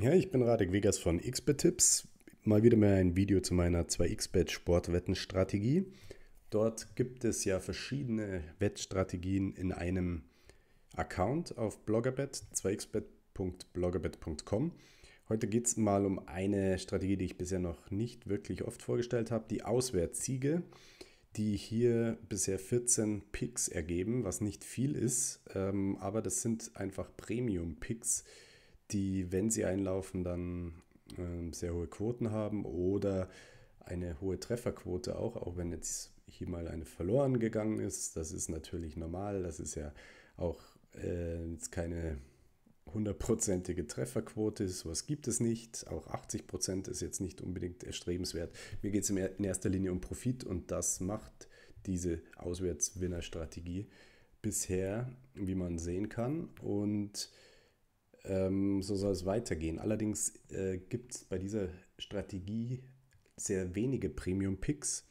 Ja, ich bin Radek Vegas von XBet Tipps. Mal wieder mehr ein Video zu meiner 2xBet Sportwettenstrategie. Dort gibt es ja verschiedene Wettstrategien in einem Account auf Bloggerbet, 2xbet.bloggerbet.com. Heute geht es mal um eine Strategie, die ich bisher noch nicht wirklich oft vorgestellt habe, die Auswärtssiege, die hier bisher 14 Picks ergeben, was nicht viel ist, ähm, aber das sind einfach Premium-Picks die, wenn sie einlaufen, dann äh, sehr hohe Quoten haben oder eine hohe Trefferquote auch, auch wenn jetzt hier mal eine verloren gegangen ist. Das ist natürlich normal, das ist ja auch äh, jetzt keine hundertprozentige Trefferquote, sowas gibt es nicht. Auch 80 Prozent ist jetzt nicht unbedingt erstrebenswert. Mir geht es in erster Linie um Profit und das macht diese Auswärtswinner-Strategie bisher, wie man sehen kann. Und ähm, so soll es weitergehen. Allerdings äh, gibt es bei dieser Strategie sehr wenige Premium-Picks.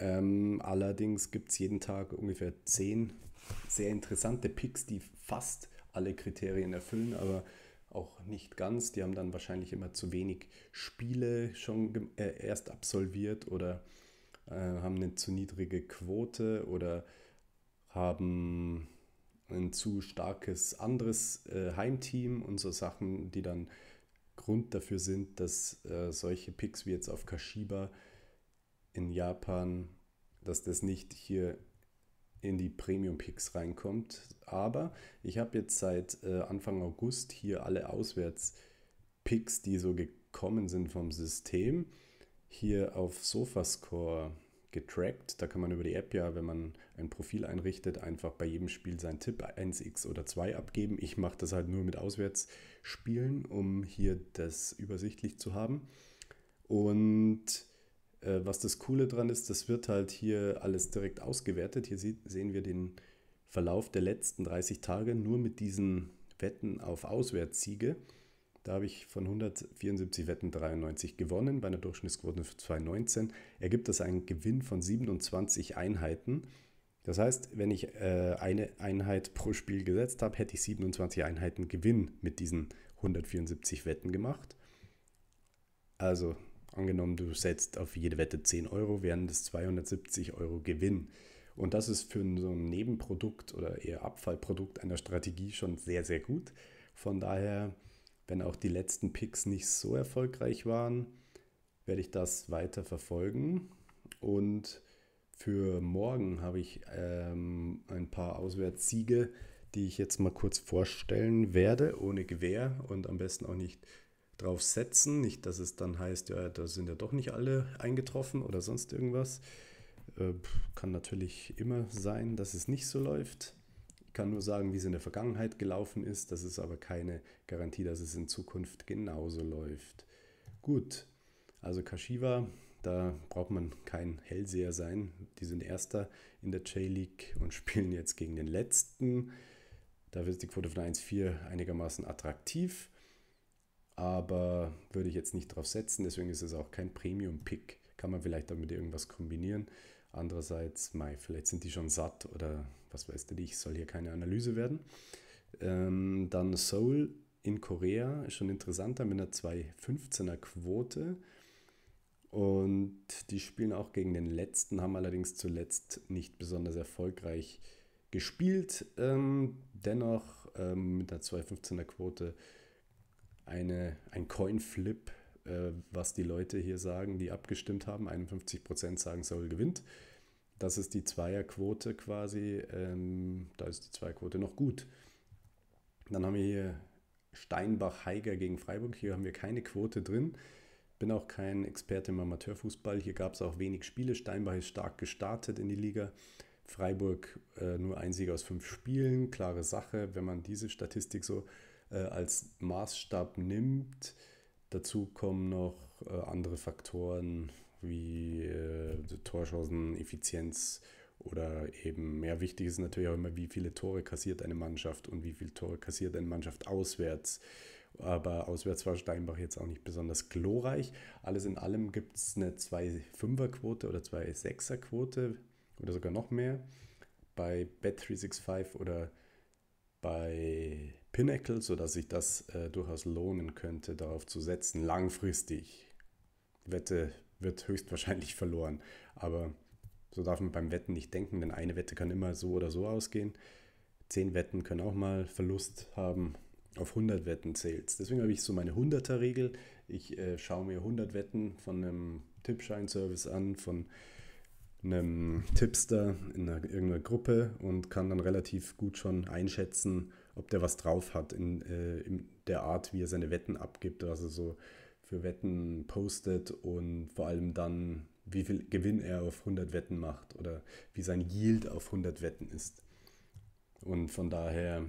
Ähm, allerdings gibt es jeden Tag ungefähr zehn sehr interessante Picks, die fast alle Kriterien erfüllen, aber auch nicht ganz. Die haben dann wahrscheinlich immer zu wenig Spiele schon äh, erst absolviert oder äh, haben eine zu niedrige Quote oder haben ein zu starkes anderes äh, Heimteam und so Sachen, die dann Grund dafür sind, dass äh, solche Picks wie jetzt auf Kashiba in Japan, dass das nicht hier in die Premium-Picks reinkommt. Aber ich habe jetzt seit äh, Anfang August hier alle Auswärts-Picks, die so gekommen sind vom System, hier auf SofaScore getrackt. Da kann man über die App ja, wenn man ein Profil einrichtet, einfach bei jedem Spiel seinen Tipp 1x oder 2 abgeben. Ich mache das halt nur mit Auswärtsspielen, um hier das übersichtlich zu haben. Und äh, was das Coole dran ist, das wird halt hier alles direkt ausgewertet. Hier se sehen wir den Verlauf der letzten 30 Tage nur mit diesen Wetten auf Auswärtssiege. Da habe ich von 174 Wetten 93 gewonnen bei einer Durchschnittsquote von 2,19. Ergibt das einen Gewinn von 27 Einheiten. Das heißt, wenn ich äh, eine Einheit pro Spiel gesetzt habe, hätte ich 27 Einheiten Gewinn mit diesen 174 Wetten gemacht. Also angenommen, du setzt auf jede Wette 10 Euro, wären das 270 Euro Gewinn. Und das ist für so ein Nebenprodukt oder eher Abfallprodukt einer Strategie schon sehr, sehr gut. Von daher wenn auch die letzten Picks nicht so erfolgreich waren, werde ich das weiter verfolgen. Und für morgen habe ich ähm, ein paar Auswärtssiege, die ich jetzt mal kurz vorstellen werde, ohne Gewehr und am besten auch nicht drauf setzen. Nicht, dass es dann heißt, ja, da sind ja doch nicht alle eingetroffen oder sonst irgendwas. Äh, kann natürlich immer sein, dass es nicht so läuft kann nur sagen, wie es in der Vergangenheit gelaufen ist. Das ist aber keine Garantie, dass es in Zukunft genauso läuft. Gut, also Kashiwa, da braucht man kein Hellseher sein. Die sind Erster in der J-League und spielen jetzt gegen den Letzten. Da wird die Quote von 1,4 einigermaßen attraktiv. Aber würde ich jetzt nicht drauf setzen, deswegen ist es auch kein Premium-Pick. Kann man vielleicht damit irgendwas kombinieren. Andererseits, mei, vielleicht sind die schon satt oder was weiß denn nicht, soll hier keine Analyse werden. Ähm, dann Seoul in Korea schon interessanter mit einer 2,15er Quote. Und die spielen auch gegen den letzten, haben allerdings zuletzt nicht besonders erfolgreich gespielt. Ähm, dennoch ähm, mit einer 2,15er Quote eine, ein Coin-Flip äh, was die Leute hier sagen, die abgestimmt haben. 51 Prozent sagen, Seoul gewinnt. Das ist die Zweierquote quasi. Ähm, da ist die Zweierquote noch gut. Dann haben wir hier Steinbach-Heiger gegen Freiburg. Hier haben wir keine Quote drin. Bin auch kein Experte im Amateurfußball. Hier gab es auch wenig Spiele. Steinbach ist stark gestartet in die Liga. Freiburg äh, nur ein Sieg aus fünf Spielen. Klare Sache, wenn man diese Statistik so äh, als Maßstab nimmt Dazu kommen noch äh, andere Faktoren wie äh, Torchancen, Effizienz oder eben mehr wichtig ist natürlich auch immer, wie viele Tore kassiert eine Mannschaft und wie viele Tore kassiert eine Mannschaft auswärts. Aber auswärts war Steinbach jetzt auch nicht besonders glorreich. Alles in allem gibt es eine 2-5er-Quote oder 2-6er-Quote oder sogar noch mehr. Bei Bet365 oder bei Pinnacle, sodass sich das äh, durchaus lohnen könnte, darauf zu setzen, langfristig. Wette wird höchstwahrscheinlich verloren, aber so darf man beim Wetten nicht denken, denn eine Wette kann immer so oder so ausgehen. Zehn Wetten können auch mal Verlust haben. Auf 100 Wetten zählt Deswegen habe ich so meine 100er-Regel. Ich äh, schaue mir 100 Wetten von einem Tippschein-Service an, von einem Tipster in einer, irgendeiner Gruppe und kann dann relativ gut schon einschätzen, ob der was drauf hat in, äh, in der Art, wie er seine Wetten abgibt, also so für Wetten postet und vor allem dann, wie viel Gewinn er auf 100 Wetten macht oder wie sein Yield auf 100 Wetten ist. Und von daher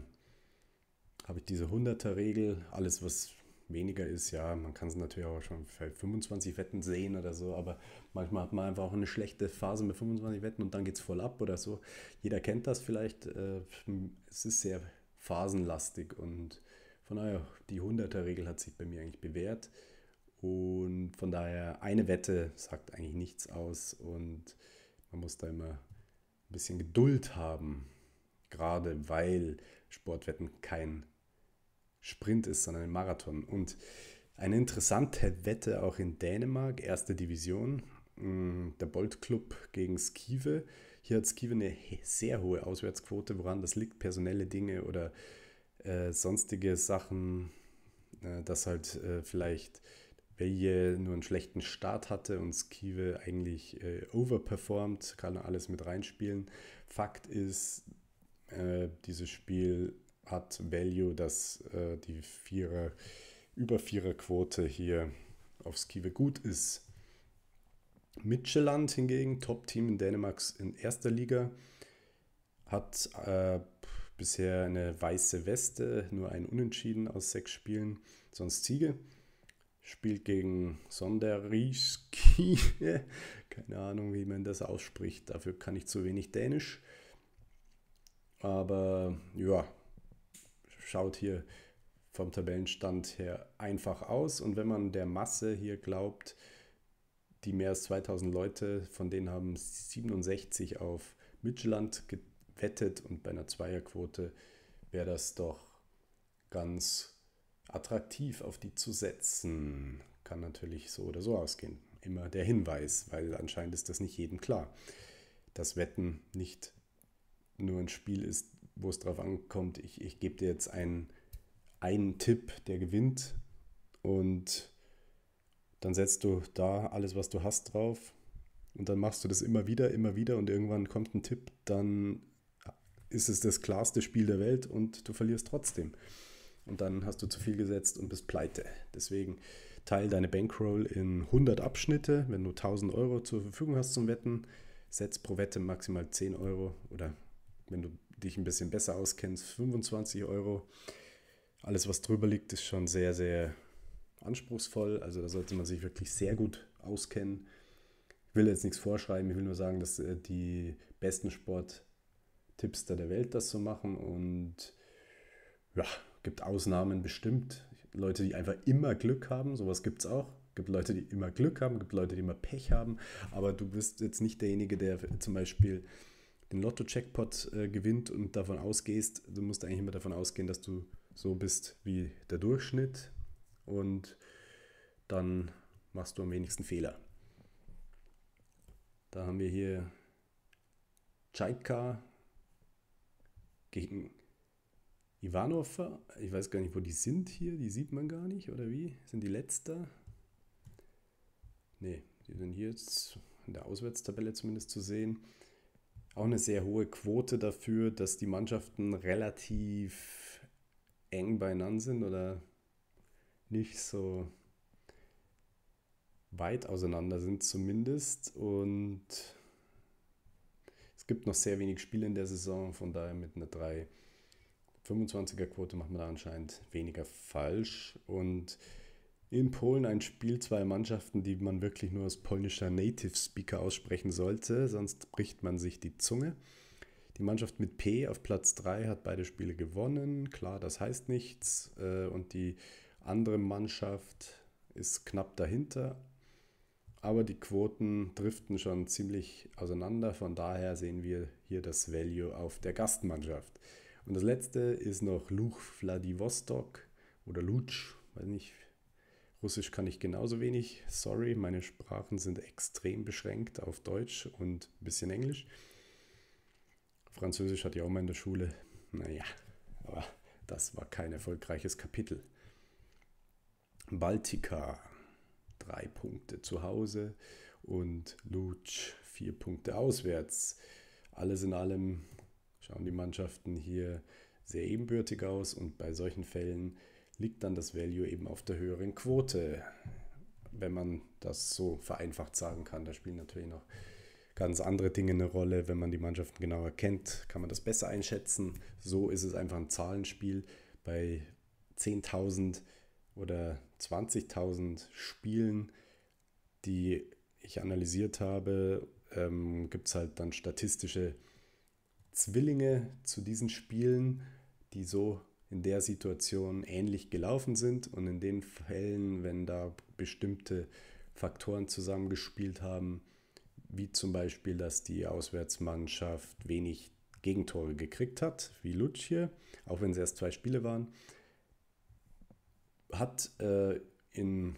habe ich diese 100er-Regel, alles was weniger ist, ja, man kann es natürlich auch schon bei 25 Wetten sehen oder so, aber manchmal hat man einfach auch eine schlechte Phase mit 25 Wetten und dann geht es voll ab oder so. Jeder kennt das vielleicht. Äh, es ist sehr phasenlastig und von daher, die 100er-Regel hat sich bei mir eigentlich bewährt. Und von daher, eine Wette sagt eigentlich nichts aus und man muss da immer ein bisschen Geduld haben, gerade weil Sportwetten kein Sprint ist, sondern ein Marathon. Und eine interessante Wette auch in Dänemark, erste Division, mm, der Bolt Club gegen Skive. Hier hat Skive eine sehr hohe Auswärtsquote, woran das liegt, personelle Dinge oder äh, sonstige Sachen, äh, dass halt äh, vielleicht Veje nur einen schlechten Start hatte und Skive eigentlich äh, overperformt, kann alles mit reinspielen. Fakt ist, äh, dieses Spiel hat Value, dass äh, die Vierer, über Vierer-Quote hier auf Skive gut ist. Mitscheland hingegen, Top-Team in Dänemarks in erster Liga, hat äh, bisher eine weiße Weste, nur ein Unentschieden aus sechs Spielen, sonst Siege. Spielt gegen Sonderiski, keine Ahnung, wie man das ausspricht, dafür kann ich zu wenig Dänisch. Aber ja, schaut hier vom Tabellenstand her einfach aus. Und wenn man der Masse hier glaubt, die mehr als 2000 Leute, von denen haben 67 auf Midgeland gewettet und bei einer Zweierquote wäre das doch ganz attraktiv, auf die zu setzen. Kann natürlich so oder so ausgehen. Immer der Hinweis, weil anscheinend ist das nicht jedem klar, dass Wetten nicht nur ein Spiel ist, wo es drauf ankommt, ich, ich gebe dir jetzt einen, einen Tipp, der gewinnt und dann setzt du da alles, was du hast, drauf und dann machst du das immer wieder, immer wieder und irgendwann kommt ein Tipp, dann ist es das klarste Spiel der Welt und du verlierst trotzdem. Und dann hast du zu viel gesetzt und bist pleite. Deswegen teile deine Bankroll in 100 Abschnitte. Wenn du 1000 Euro zur Verfügung hast zum Wetten, setz pro Wette maximal 10 Euro oder wenn du dich ein bisschen besser auskennst, 25 Euro. Alles, was drüber liegt, ist schon sehr, sehr anspruchsvoll. Also da sollte man sich wirklich sehr gut auskennen. Ich will jetzt nichts vorschreiben, ich will nur sagen, dass äh, die besten Sporttipps der Welt das so machen und ja, gibt Ausnahmen bestimmt. Leute, die einfach immer Glück haben, sowas gibt es auch gibt Leute, die immer Glück haben, gibt Leute, die immer Pech haben, aber du bist jetzt nicht derjenige, der zum Beispiel den lotto checkpot äh, gewinnt und davon ausgehst, du musst eigentlich immer davon ausgehen, dass du so bist wie der Durchschnitt und dann machst du am wenigsten Fehler. Da haben wir hier Chaika gegen Ivanova. Ich weiß gar nicht, wo die sind hier. Die sieht man gar nicht, oder wie? Sind die letzter? Ne, die sind hier jetzt in der Auswärtstabelle zumindest zu sehen auch eine sehr hohe Quote dafür, dass die Mannschaften relativ eng beieinander sind oder nicht so weit auseinander sind zumindest. Und es gibt noch sehr wenig Spiele in der Saison, von daher mit einer 3. 25er Quote macht man da anscheinend weniger falsch und in Polen ein Spiel zwei Mannschaften, die man wirklich nur als polnischer Native Speaker aussprechen sollte, sonst bricht man sich die Zunge. Die Mannschaft mit P auf Platz 3 hat beide Spiele gewonnen. Klar, das heißt nichts. Äh, und die andere Mannschaft ist knapp dahinter. Aber die Quoten driften schon ziemlich auseinander. Von daher sehen wir hier das Value auf der Gastmannschaft. Und das letzte ist noch Luch Vladivostok oder Lutsch, weiß nicht, Russisch kann ich genauso wenig. Sorry, meine Sprachen sind extrem beschränkt auf Deutsch und ein bisschen Englisch. Französisch hatte ich auch mal in der Schule. Naja, aber das war kein erfolgreiches Kapitel. Baltica, drei Punkte zu Hause und Lutsch, vier Punkte auswärts. Alles in allem schauen die Mannschaften hier sehr ebenbürtig aus und bei solchen Fällen liegt dann das Value eben auf der höheren Quote, wenn man das so vereinfacht sagen kann. Da spielen natürlich noch ganz andere Dinge eine Rolle. Wenn man die Mannschaften genauer kennt, kann man das besser einschätzen. So ist es einfach ein Zahlenspiel. Bei 10.000 oder 20.000 Spielen, die ich analysiert habe, ähm, gibt es halt dann statistische Zwillinge zu diesen Spielen, die so in der Situation ähnlich gelaufen sind und in den Fällen, wenn da bestimmte Faktoren zusammengespielt haben, wie zum Beispiel, dass die Auswärtsmannschaft wenig Gegentore gekriegt hat, wie Lucce, auch wenn es erst zwei Spiele waren, hat äh, in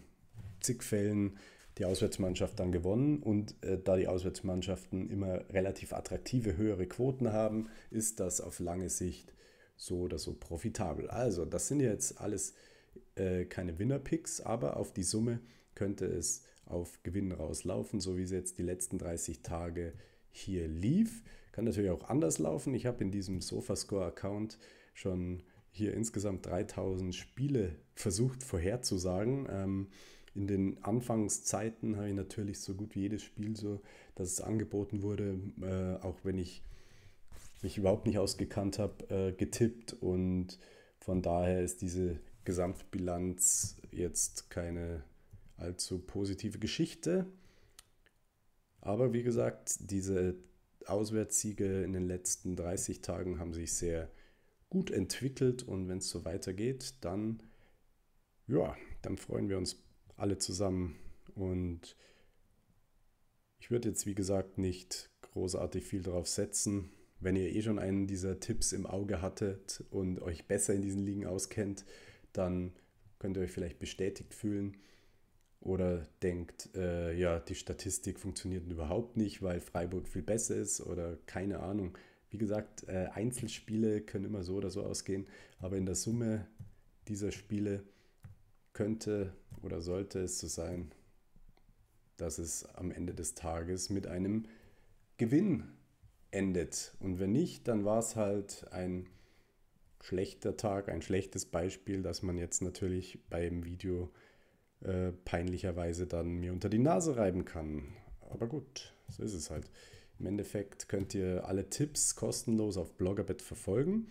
zig Fällen die Auswärtsmannschaft dann gewonnen. Und äh, da die Auswärtsmannschaften immer relativ attraktive, höhere Quoten haben, ist das auf lange Sicht so oder so profitabel. Also, das sind jetzt alles äh, keine Winner-Picks, aber auf die Summe könnte es auf Gewinn rauslaufen, so wie es jetzt die letzten 30 Tage hier lief. Kann natürlich auch anders laufen. Ich habe in diesem Sofascore-Account schon hier insgesamt 3000 Spiele versucht vorherzusagen. Ähm, in den Anfangszeiten habe ich natürlich so gut wie jedes Spiel, so dass es angeboten wurde, äh, auch wenn ich mich überhaupt nicht ausgekannt habe, äh, getippt und von daher ist diese Gesamtbilanz jetzt keine allzu positive Geschichte. Aber wie gesagt, diese Auswärtssiege in den letzten 30 Tagen haben sich sehr gut entwickelt und wenn es so weitergeht, dann ja, dann freuen wir uns alle zusammen und ich würde jetzt wie gesagt nicht großartig viel darauf setzen. Wenn ihr eh schon einen dieser Tipps im Auge hattet und euch besser in diesen Ligen auskennt, dann könnt ihr euch vielleicht bestätigt fühlen oder denkt, äh, ja, die Statistik funktioniert überhaupt nicht, weil Freiburg viel besser ist oder keine Ahnung. Wie gesagt, äh, Einzelspiele können immer so oder so ausgehen, aber in der Summe dieser Spiele könnte oder sollte es so sein, dass es am Ende des Tages mit einem Gewinn endet. Und wenn nicht, dann war es halt ein schlechter Tag, ein schlechtes Beispiel, das man jetzt natürlich beim Video äh, peinlicherweise dann mir unter die Nase reiben kann. Aber gut, so ist es halt. Im Endeffekt könnt ihr alle Tipps kostenlos auf Bloggerbett verfolgen.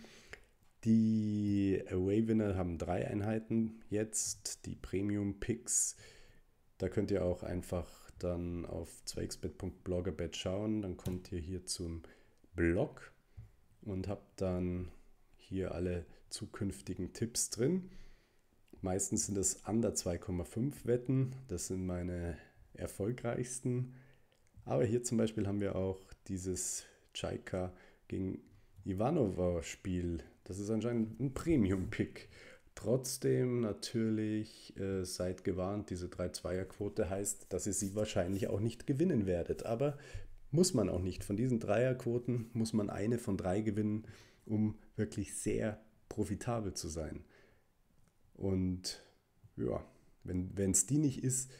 Die Away-Winner haben drei Einheiten jetzt, die Premium-Picks. Da könnt ihr auch einfach dann auf 2xbet.bloggerbet schauen, dann kommt ihr hier zum Blog und habt dann hier alle zukünftigen Tipps drin. Meistens sind das under 2,5 Wetten, das sind meine erfolgreichsten. Aber hier zum Beispiel haben wir auch dieses Chaika gegen Ivanova-Spiel. Das ist anscheinend ein Premium-Pick. Trotzdem natürlich äh, seid gewarnt, diese 3-2er-Quote heißt, dass ihr sie wahrscheinlich auch nicht gewinnen werdet. Aber muss man auch nicht. Von diesen Dreierquoten muss man eine von drei gewinnen, um wirklich sehr profitabel zu sein. Und ja, wenn es die nicht ist,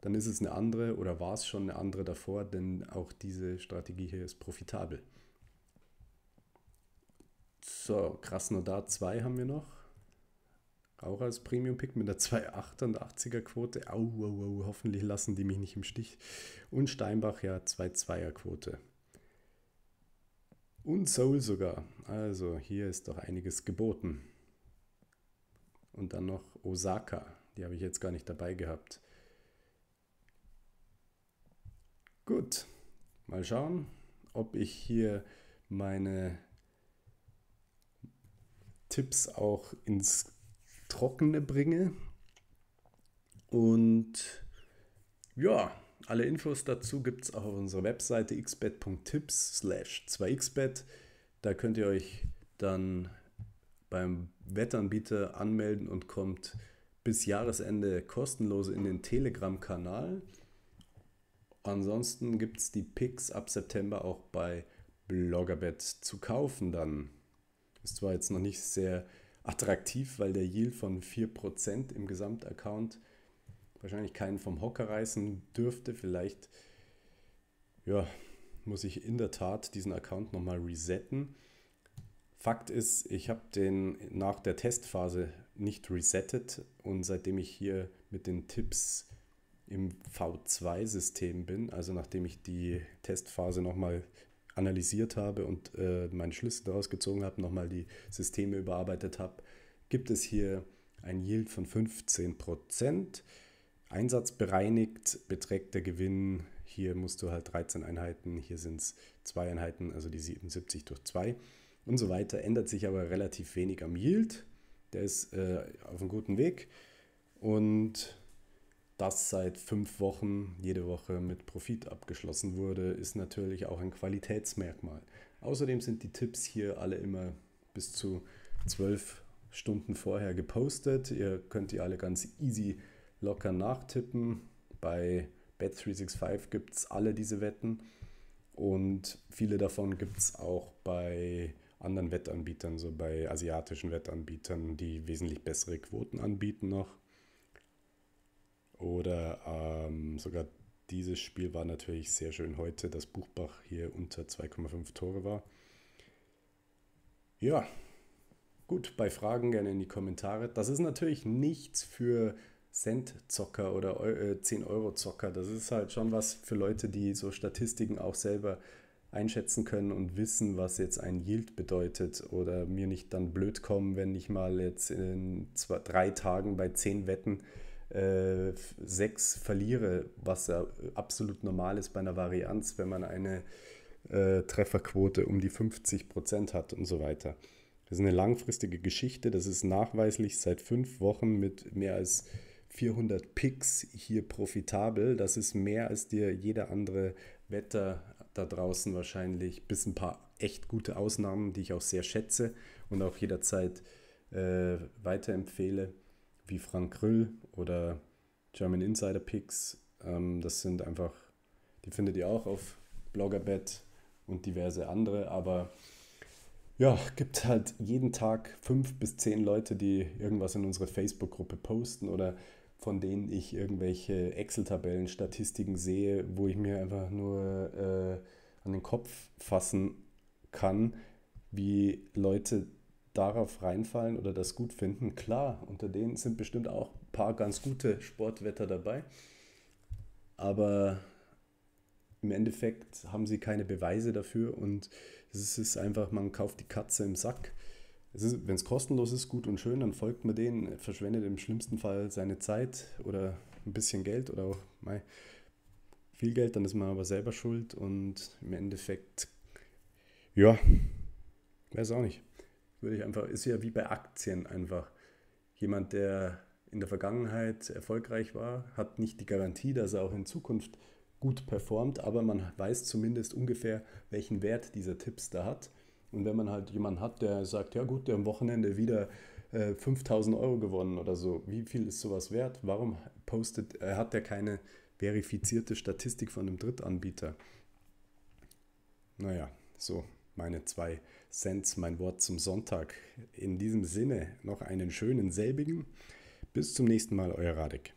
dann ist es eine andere oder war es schon eine andere davor, denn auch diese Strategie hier ist profitabel. So, Krasnodar 2 haben wir noch. Auch als Premium-Pick mit einer 2,88er-Quote. Au, au, au, hoffentlich lassen die mich nicht im Stich. Und Steinbach ja 2,2er-Quote. Und Soul sogar. Also hier ist doch einiges geboten. Und dann noch Osaka. Die habe ich jetzt gar nicht dabei gehabt. Gut, mal schauen, ob ich hier meine Tipps auch ins Trockene bringe. Und ja, alle Infos dazu gibt es auch auf unserer Webseite xbet.tips slash 2xbet. Da könnt ihr euch dann beim Wettanbieter anmelden und kommt bis Jahresende kostenlos in den Telegram-Kanal. Ansonsten gibt es die Picks ab September auch bei Bloggerbet zu kaufen dann. Ist zwar jetzt noch nicht sehr attraktiv, weil der Yield von 4% im Gesamtaccount wahrscheinlich keinen vom Hocker reißen dürfte. Vielleicht ja, muss ich in der Tat diesen Account nochmal resetten. Fakt ist, ich habe den nach der Testphase nicht resettet und seitdem ich hier mit den Tipps im V2-System bin, also nachdem ich die Testphase nochmal analysiert habe und äh, meine Schlüsse daraus gezogen habe, nochmal die Systeme überarbeitet habe, gibt es hier ein Yield von 15%. Einsatzbereinigt beträgt der Gewinn, hier musst du halt 13 Einheiten, hier sind es 2 Einheiten, also die 77 durch 2 und so weiter. Ändert sich aber relativ wenig am Yield. Der ist äh, auf einem guten Weg. Und das seit fünf Wochen jede Woche mit Profit abgeschlossen wurde, ist natürlich auch ein Qualitätsmerkmal. Außerdem sind die Tipps hier alle immer bis zu zwölf Stunden vorher gepostet. Ihr könnt die alle ganz easy locker nachtippen. Bei Bet365 gibt es alle diese Wetten und viele davon gibt es auch bei anderen Wettanbietern, so bei asiatischen Wettanbietern, die wesentlich bessere Quoten anbieten noch. Oder ähm, sogar dieses Spiel war natürlich sehr schön heute, dass Buchbach hier unter 2,5 Tore war. Ja, gut, bei Fragen gerne in die Kommentare. Das ist natürlich nichts für Cent-Zocker oder 10-Euro-Zocker. Äh, das ist halt schon was für Leute, die so Statistiken auch selber einschätzen können und wissen, was jetzt ein Yield bedeutet oder mir nicht dann blöd kommen, wenn ich mal jetzt in zwei, drei Tagen bei 10 Wetten äh, 6 verliere, was ja absolut normal ist bei einer Varianz, wenn man eine äh, Trefferquote um die 50 Prozent hat und so weiter. Das ist eine langfristige Geschichte. Das ist nachweislich seit fünf Wochen mit mehr als 400 Picks hier profitabel. Das ist mehr als dir jeder andere Wetter da draußen wahrscheinlich, bis ein paar echt gute Ausnahmen, die ich auch sehr schätze und auch jederzeit äh, weiterempfehle wie Frank Grill oder German Insider Picks. Ähm, das sind einfach, die findet ihr auch auf Bloggerbet und diverse andere, aber ja, gibt halt jeden Tag fünf bis zehn Leute, die irgendwas in unsere Facebook-Gruppe posten oder von denen ich irgendwelche Excel-Tabellen, Statistiken sehe, wo ich mir einfach nur äh, an den Kopf fassen kann, wie Leute darauf reinfallen oder das gut finden. Klar, unter denen sind bestimmt auch ein paar ganz gute Sportwetter dabei. Aber im Endeffekt haben sie keine Beweise dafür und es ist einfach, man kauft die Katze im Sack. Wenn es kostenlos ist, gut und schön, dann folgt man denen, verschwendet im schlimmsten Fall seine Zeit oder ein bisschen Geld oder auch mei, viel Geld, dann ist man aber selber schuld und im Endeffekt, ja, weiß auch nicht würde ich einfach, ist ja wie bei Aktien einfach. Jemand, der in der Vergangenheit erfolgreich war, hat nicht die Garantie, dass er auch in Zukunft gut performt, aber man weiß zumindest ungefähr, welchen Wert dieser Tipps da hat. Und wenn man halt jemanden hat, der sagt, ja gut, der am Wochenende wieder äh, 5000 Euro gewonnen oder so, wie viel ist sowas wert? Warum postet, äh, hat der keine verifizierte Statistik von einem Drittanbieter? Naja, so meine zwei Cents, mein Wort zum Sonntag. In diesem Sinne noch einen schönen selbigen. Bis zum nächsten Mal, euer Radek.